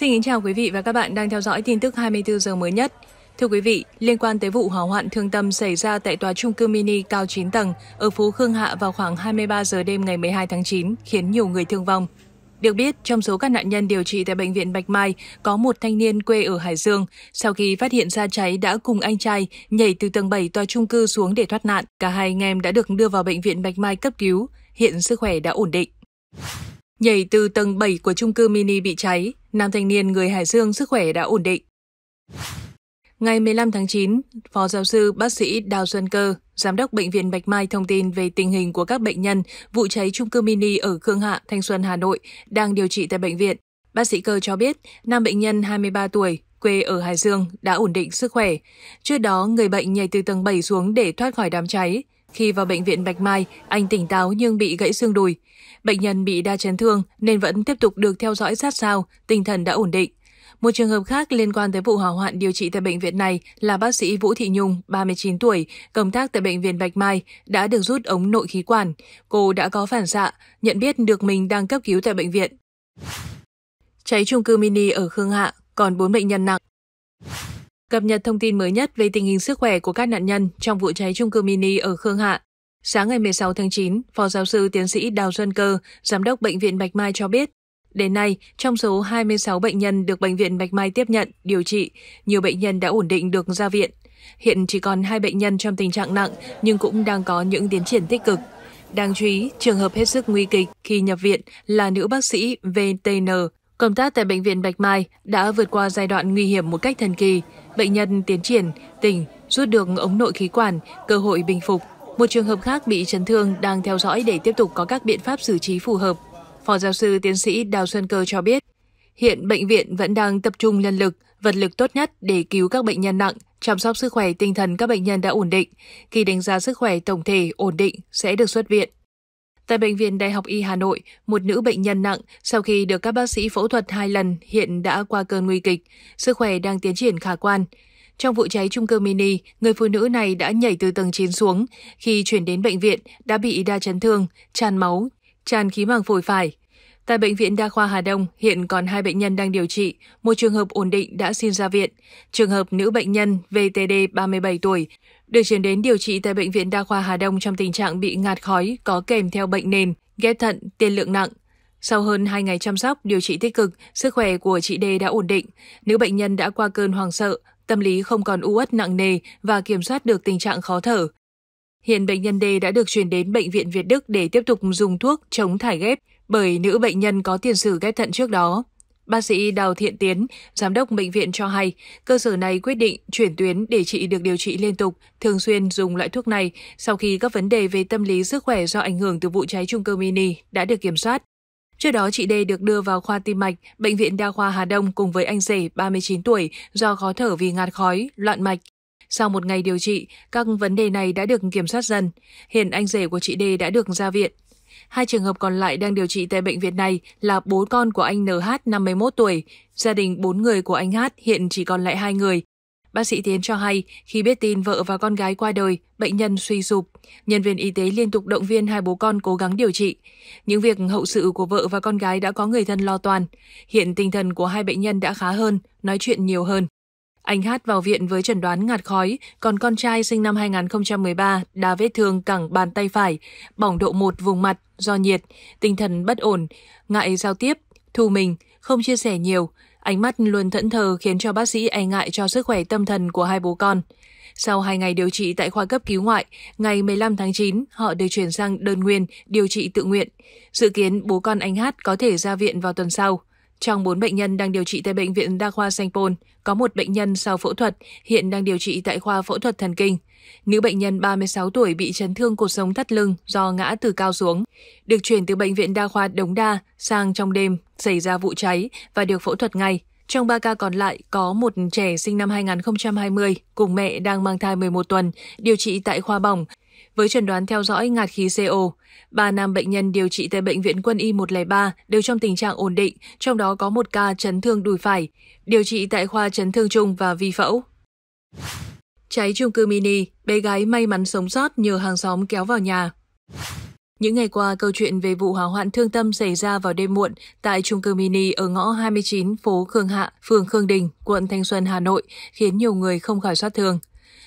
Xin kính chào quý vị và các bạn đang theo dõi tin tức 24 giờ mới nhất. Thưa quý vị, liên quan tới vụ hỏa hoạn thương tâm xảy ra tại tòa trung cư mini cao 9 tầng ở phố Khương Hạ vào khoảng 23 giờ đêm ngày 12 tháng 9 khiến nhiều người thương vong. Được biết, trong số các nạn nhân điều trị tại bệnh viện Bạch Mai có một thanh niên quê ở Hải Dương. Sau khi phát hiện ra cháy đã cùng anh trai nhảy từ tầng 7 tòa trung cư xuống để thoát nạn. Cả hai anh em đã được đưa vào bệnh viện Bạch Mai cấp cứu. Hiện sức khỏe đã ổn định. Nhảy từ tầng 7 của trung cư mini bị cháy, nam thanh niên người Hải Dương sức khỏe đã ổn định. Ngày 15 tháng 9, Phó Giáo sư Bác sĩ Đào Xuân Cơ, Giám đốc Bệnh viện Bạch Mai thông tin về tình hình của các bệnh nhân vụ cháy trung cư mini ở Khương Hạ, Thanh Xuân, Hà Nội đang điều trị tại bệnh viện. Bác sĩ Cơ cho biết, nam bệnh nhân 23 tuổi, quê ở Hải Dương đã ổn định sức khỏe. Trước đó, người bệnh nhảy từ tầng 7 xuống để thoát khỏi đám cháy. Khi vào bệnh viện Bạch Mai, anh tỉnh táo nhưng bị gãy xương đùi. Bệnh nhân bị đa chấn thương nên vẫn tiếp tục được theo dõi sát sao, tinh thần đã ổn định. Một trường hợp khác liên quan tới vụ hỏa hoạn điều trị tại bệnh viện này là bác sĩ Vũ Thị Nhung, 39 tuổi, công tác tại bệnh viện Bạch Mai, đã được rút ống nội khí quản. Cô đã có phản xạ, nhận biết được mình đang cấp cứu tại bệnh viện. Cháy chung cư mini ở Khương Hạ, còn 4 bệnh nhân nặng cập nhật thông tin mới nhất về tình hình sức khỏe của các nạn nhân trong vụ cháy trung cư mini ở Khương Hạ. Sáng ngày 16 tháng 9, Phó Giáo sư Tiến sĩ Đào Xuân Cơ, Giám đốc Bệnh viện Bạch Mai cho biết, đến nay, trong số 26 bệnh nhân được Bệnh viện Bạch Mai tiếp nhận, điều trị, nhiều bệnh nhân đã ổn định được ra viện. Hiện chỉ còn hai bệnh nhân trong tình trạng nặng nhưng cũng đang có những tiến triển tích cực. Đáng chú ý, trường hợp hết sức nguy kịch khi nhập viện là nữ bác sĩ VTN. Công tác tại Bệnh viện Bạch Mai đã vượt qua giai đoạn nguy hiểm một cách thần kỳ. Bệnh nhân tiến triển, tỉnh, rút được ống nội khí quản, cơ hội bình phục. Một trường hợp khác bị chấn thương đang theo dõi để tiếp tục có các biện pháp xử trí phù hợp. Phó giáo sư tiến sĩ Đào Xuân Cơ cho biết, hiện bệnh viện vẫn đang tập trung nhân lực, vật lực tốt nhất để cứu các bệnh nhân nặng, chăm sóc sức khỏe tinh thần các bệnh nhân đã ổn định. Khi đánh giá sức khỏe tổng thể ổn định sẽ được xuất viện. Tại Bệnh viện Đại học Y Hà Nội, một nữ bệnh nhân nặng sau khi được các bác sĩ phẫu thuật hai lần hiện đã qua cơn nguy kịch, sức khỏe đang tiến triển khả quan. Trong vụ cháy trung cư mini, người phụ nữ này đã nhảy từ tầng 9 xuống. Khi chuyển đến bệnh viện, đã bị đa chấn thương, tràn máu, tràn khí màng phổi phải. Tại Bệnh viện Đa khoa Hà Đông, hiện còn hai bệnh nhân đang điều trị, một trường hợp ổn định đã xin ra viện. Trường hợp nữ bệnh nhân VTD 37 tuổi được chuyển đến điều trị tại Bệnh viện Đa khoa Hà Đông trong tình trạng bị ngạt khói có kèm theo bệnh nền, ghép thận, tiên lượng nặng. Sau hơn 2 ngày chăm sóc, điều trị tích cực, sức khỏe của chị D đã ổn định. Nữ bệnh nhân đã qua cơn hoang sợ, tâm lý không còn u uất nặng nề và kiểm soát được tình trạng khó thở. Hiện bệnh nhân D đã được chuyển đến Bệnh viện Việt Đức để tiếp tục dùng thuốc chống thải ghép bởi nữ bệnh nhân có tiền sử ghép thận trước đó. Bác sĩ Đào Thiện Tiến, giám đốc bệnh viện cho hay, cơ sở này quyết định chuyển tuyến để chị được điều trị liên tục, thường xuyên dùng loại thuốc này sau khi các vấn đề về tâm lý sức khỏe do ảnh hưởng từ vụ cháy trung cư mini đã được kiểm soát. Trước đó, chị Đê được đưa vào khoa tim mạch, Bệnh viện Đa khoa Hà Đông cùng với anh rể 39 tuổi do khó thở vì ngạt khói, loạn mạch. Sau một ngày điều trị, các vấn đề này đã được kiểm soát dần. Hiện anh rể của chị Đê đã được ra viện. Hai trường hợp còn lại đang điều trị tại bệnh viện này là bố con của anh NH 51 tuổi, gia đình bốn người của anh Hát hiện chỉ còn lại hai người. Bác sĩ Tiến cho hay, khi biết tin vợ và con gái qua đời, bệnh nhân suy sụp. Nhân viên y tế liên tục động viên hai bố con cố gắng điều trị. Những việc hậu sự của vợ và con gái đã có người thân lo toàn. Hiện tinh thần của hai bệnh nhân đã khá hơn, nói chuyện nhiều hơn. Anh Hát vào viện với chẩn đoán ngạt khói, còn con trai sinh năm 2013 đã vết thương cẳng bàn tay phải, bỏng độ một vùng mặt do nhiệt, tinh thần bất ổn, ngại giao tiếp, thu mình, không chia sẻ nhiều, ánh mắt luôn thẫn thờ khiến cho bác sĩ e ngại cho sức khỏe tâm thần của hai bố con. Sau 2 ngày điều trị tại khoa cấp cứu ngoại, ngày 15 tháng 9, họ được chuyển sang đơn nguyên điều trị tự nguyện. Dự kiến bố con anh Hát có thể ra viện vào tuần sau. Trong 4 bệnh nhân đang điều trị tại Bệnh viện Đa khoa Sanh Pôn, có một bệnh nhân sau phẫu thuật, hiện đang điều trị tại khoa phẫu thuật thần kinh. Nữ bệnh nhân 36 tuổi bị chấn thương cột sống thắt lưng do ngã từ cao xuống, được chuyển từ Bệnh viện Đa khoa Đống Đa sang trong đêm, xảy ra vụ cháy và được phẫu thuật ngay. Trong 3 ca còn lại, có một trẻ sinh năm 2020 cùng mẹ đang mang thai 11 tuần, điều trị tại khoa bỏng với chẩn đoán theo dõi ngạt khí CO. Ba nam bệnh nhân điều trị tại Bệnh viện Quân y 103 đều trong tình trạng ổn định, trong đó có một ca chấn thương đùi phải, điều trị tại khoa chấn thương chung và vi phẫu. Cháy chung cư mini, bé gái may mắn sống sót nhờ hàng xóm kéo vào nhà. Những ngày qua, câu chuyện về vụ hỏa hoạn thương tâm xảy ra vào đêm muộn tại trung cư mini ở ngõ 29 phố Khương Hạ, phường Khương Đình, quận Thanh Xuân, Hà Nội khiến nhiều người không khỏi xót thương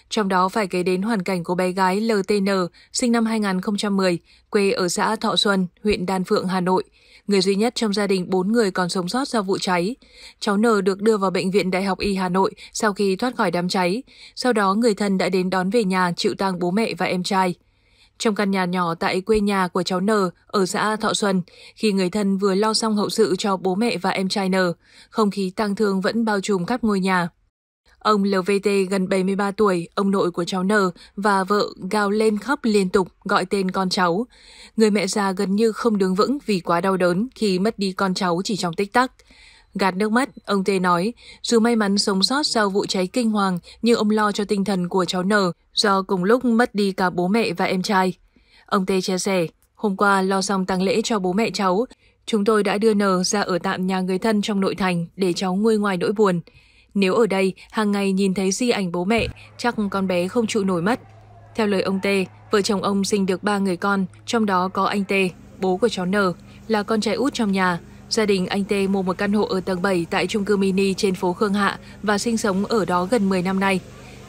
trong đó phải kể đến hoàn cảnh của bé gái LTN, sinh năm 2010, quê ở xã Thọ Xuân, huyện Đan Phượng, Hà Nội, người duy nhất trong gia đình 4 người còn sống sót sau vụ cháy. Cháu N được đưa vào bệnh viện Đại học Y Hà Nội sau khi thoát khỏi đám cháy. Sau đó người thân đã đến đón về nhà chịu tang bố mẹ và em trai. Trong căn nhà nhỏ tại quê nhà của cháu N ở xã Thọ Xuân, khi người thân vừa lo xong hậu sự cho bố mẹ và em trai N, không khí tang thương vẫn bao trùm khắp ngôi nhà. Ông LVT gần 73 tuổi, ông nội của cháu N và vợ gào lên khóc liên tục gọi tên con cháu. Người mẹ già gần như không đứng vững vì quá đau đớn khi mất đi con cháu chỉ trong tích tắc. Gạt nước mắt, ông Tê nói, dù may mắn sống sót sau vụ cháy kinh hoàng nhưng ông lo cho tinh thần của cháu N do cùng lúc mất đi cả bố mẹ và em trai. Ông Tê chia sẻ, hôm qua lo xong tang lễ cho bố mẹ cháu, chúng tôi đã đưa N ra ở tạm nhà người thân trong nội thành để cháu nguôi ngoài nỗi buồn. Nếu ở đây, hàng ngày nhìn thấy di ảnh bố mẹ, chắc con bé không trụ nổi mất. Theo lời ông Tê, vợ chồng ông sinh được ba người con, trong đó có anh Tê, bố của cháu N, là con trai út trong nhà. Gia đình anh Tê mua một căn hộ ở tầng 7 tại trung cư mini trên phố Khương Hạ và sinh sống ở đó gần 10 năm nay.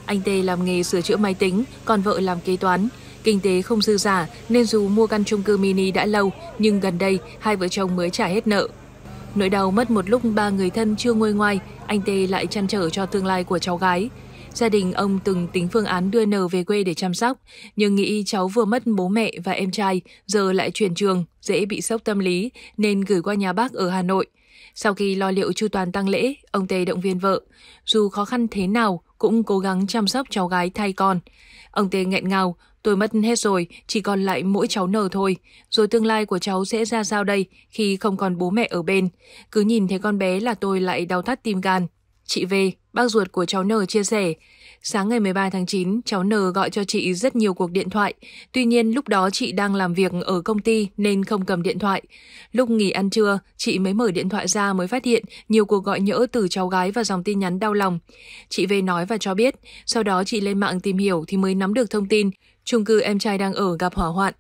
Anh Tê làm nghề sửa chữa máy tính, còn vợ làm kế toán. Kinh tế không dư giả nên dù mua căn chung cư mini đã lâu, nhưng gần đây hai vợ chồng mới trả hết nợ Nỗi đau mất một lúc ba người thân chưa nguôi ngoai, anh Tê lại chăn trở cho tương lai của cháu gái. Gia đình ông từng tính phương án đưa N về quê để chăm sóc, nhưng nghĩ cháu vừa mất bố mẹ và em trai, giờ lại chuyển trường, dễ bị sốc tâm lý nên gửi qua nhà bác ở Hà Nội. Sau khi lo liệu chu toàn tang lễ, ông Tê động viên vợ, dù khó khăn thế nào cũng cố gắng chăm sóc cháu gái thay con. Ông Tê nghẹn ngào, Tôi mất hết rồi, chỉ còn lại mỗi cháu nờ thôi. Rồi tương lai của cháu sẽ ra sao đây khi không còn bố mẹ ở bên. Cứ nhìn thấy con bé là tôi lại đau thắt tim gan. Chị về bác ruột của cháu N chia sẻ, sáng ngày 13 tháng 9, cháu N gọi cho chị rất nhiều cuộc điện thoại. Tuy nhiên lúc đó chị đang làm việc ở công ty nên không cầm điện thoại. Lúc nghỉ ăn trưa, chị mới mở điện thoại ra mới phát hiện nhiều cuộc gọi nhỡ từ cháu gái và dòng tin nhắn đau lòng. Chị về nói và cho biết, sau đó chị lên mạng tìm hiểu thì mới nắm được thông tin chung cư em trai đang ở gặp hỏa hoạn.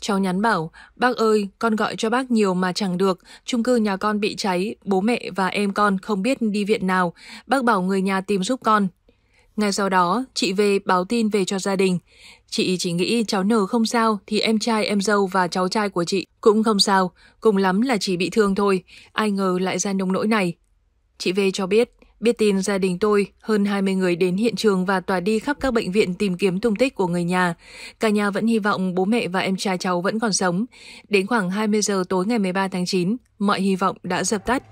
Cháu nhắn bảo, bác ơi, con gọi cho bác nhiều mà chẳng được, chung cư nhà con bị cháy, bố mẹ và em con không biết đi viện nào, bác bảo người nhà tìm giúp con. Ngay sau đó, chị về báo tin về cho gia đình. Chị chỉ nghĩ cháu N không sao thì em trai em dâu và cháu trai của chị cũng không sao, cùng lắm là chỉ bị thương thôi, ai ngờ lại ra nông nỗi này. Chị về cho biết Biết tin gia đình tôi, hơn 20 người đến hiện trường và tỏa đi khắp các bệnh viện tìm kiếm tung tích của người nhà. Cả nhà vẫn hy vọng bố mẹ và em trai cháu vẫn còn sống. Đến khoảng 20 giờ tối ngày 13 tháng 9, mọi hy vọng đã dập tắt.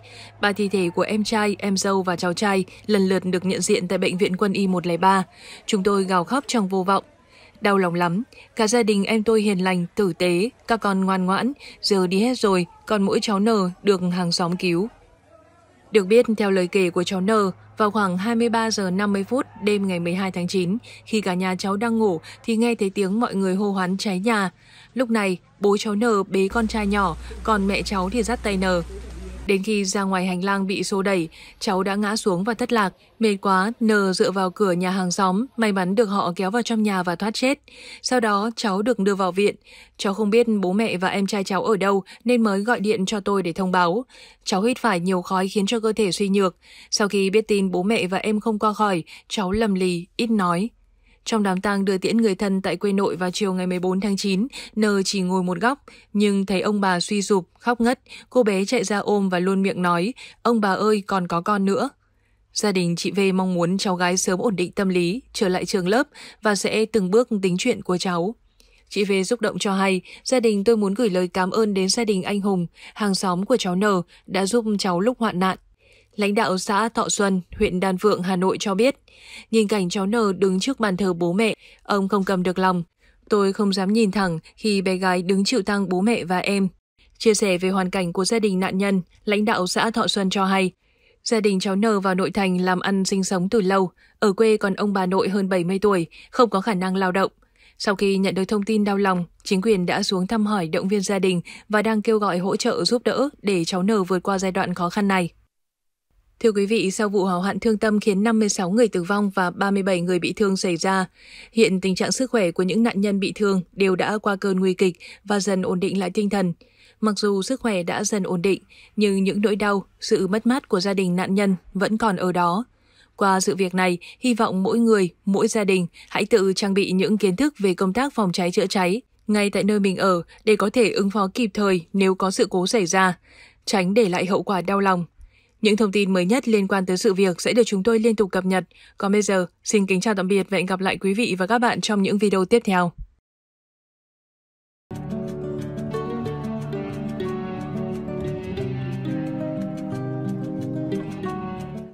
Ba thi thể của em trai, em dâu và cháu trai lần lượt được nhận diện tại Bệnh viện Quân y 103. Chúng tôi gào khóc trong vô vọng. Đau lòng lắm, cả gia đình em tôi hiền lành, tử tế, các con ngoan ngoãn, giờ đi hết rồi, còn mỗi cháu nở được hàng xóm cứu. Được biết, theo lời kể của cháu N, vào khoảng 23 giờ 50 phút đêm ngày 12 tháng 9, khi cả nhà cháu đang ngủ thì nghe thấy tiếng mọi người hô hoán cháy nhà. Lúc này, bố cháu N bế con trai nhỏ, còn mẹ cháu thì dắt tay N. Đến khi ra ngoài hành lang bị xô đẩy, cháu đã ngã xuống và thất lạc. Mệt quá, N dựa vào cửa nhà hàng xóm, may mắn được họ kéo vào trong nhà và thoát chết. Sau đó, cháu được đưa vào viện. Cháu không biết bố mẹ và em trai cháu ở đâu nên mới gọi điện cho tôi để thông báo. Cháu hít phải nhiều khói khiến cho cơ thể suy nhược. Sau khi biết tin bố mẹ và em không qua khỏi, cháu lầm lì, ít nói. Trong đám tang đưa tiễn người thân tại quê nội vào chiều ngày 14 tháng 9, N chỉ ngồi một góc, nhưng thấy ông bà suy sụp, khóc ngất. Cô bé chạy ra ôm và luôn miệng nói, ông bà ơi còn có con nữa. Gia đình chị V mong muốn cháu gái sớm ổn định tâm lý, trở lại trường lớp và sẽ từng bước tính chuyện của cháu. Chị V xúc động cho hay, gia đình tôi muốn gửi lời cảm ơn đến gia đình anh Hùng, hàng xóm của cháu N đã giúp cháu lúc hoạn nạn lãnh đạo xã Thọ Xuân, huyện Đan Phượng, Hà Nội cho biết, nhìn cảnh cháu N đứng trước bàn thờ bố mẹ, ông không cầm được lòng. Tôi không dám nhìn thẳng khi bé gái đứng chịu tăng bố mẹ và em. Chia sẻ về hoàn cảnh của gia đình nạn nhân, lãnh đạo xã Thọ Xuân cho hay, gia đình cháu N vào nội thành làm ăn sinh sống từ lâu, ở quê còn ông bà nội hơn 70 tuổi, không có khả năng lao động. Sau khi nhận được thông tin đau lòng, chính quyền đã xuống thăm hỏi động viên gia đình và đang kêu gọi hỗ trợ giúp đỡ để cháu N vượt qua giai đoạn khó khăn này. Thưa quý vị, sau vụ hỏa hoạn thương tâm khiến 56 người tử vong và 37 người bị thương xảy ra, hiện tình trạng sức khỏe của những nạn nhân bị thương đều đã qua cơn nguy kịch và dần ổn định lại tinh thần. Mặc dù sức khỏe đã dần ổn định, nhưng những nỗi đau, sự mất mát của gia đình nạn nhân vẫn còn ở đó. Qua sự việc này, hy vọng mỗi người, mỗi gia đình hãy tự trang bị những kiến thức về công tác phòng cháy chữa cháy ngay tại nơi mình ở để có thể ứng phó kịp thời nếu có sự cố xảy ra, tránh để lại hậu quả đau lòng những thông tin mới nhất liên quan tới sự việc sẽ được chúng tôi liên tục cập nhật. Còn bây giờ, xin kính chào tạm biệt và hẹn gặp lại quý vị và các bạn trong những video tiếp theo.